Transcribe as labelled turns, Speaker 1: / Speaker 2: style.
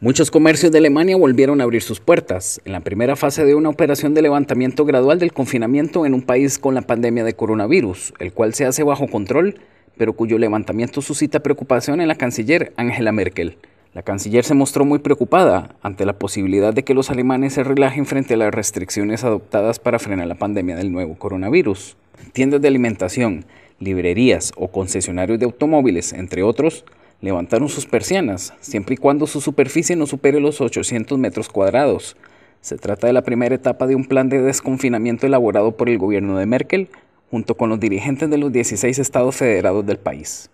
Speaker 1: Muchos comercios de Alemania volvieron a abrir sus puertas, en la primera fase de una operación de levantamiento gradual del confinamiento en un país con la pandemia de coronavirus, el cual se hace bajo control, pero cuyo levantamiento suscita preocupación en la canciller Angela Merkel. La canciller se mostró muy preocupada ante la posibilidad de que los alemanes se relajen frente a las restricciones adoptadas para frenar la pandemia del nuevo coronavirus. Tiendas de alimentación, librerías o concesionarios de automóviles, entre otros, levantaron sus persianas, siempre y cuando su superficie no supere los 800 metros cuadrados. Se trata de la primera etapa de un plan de desconfinamiento elaborado por el gobierno de Merkel, junto con los dirigentes de los 16 estados federados del país.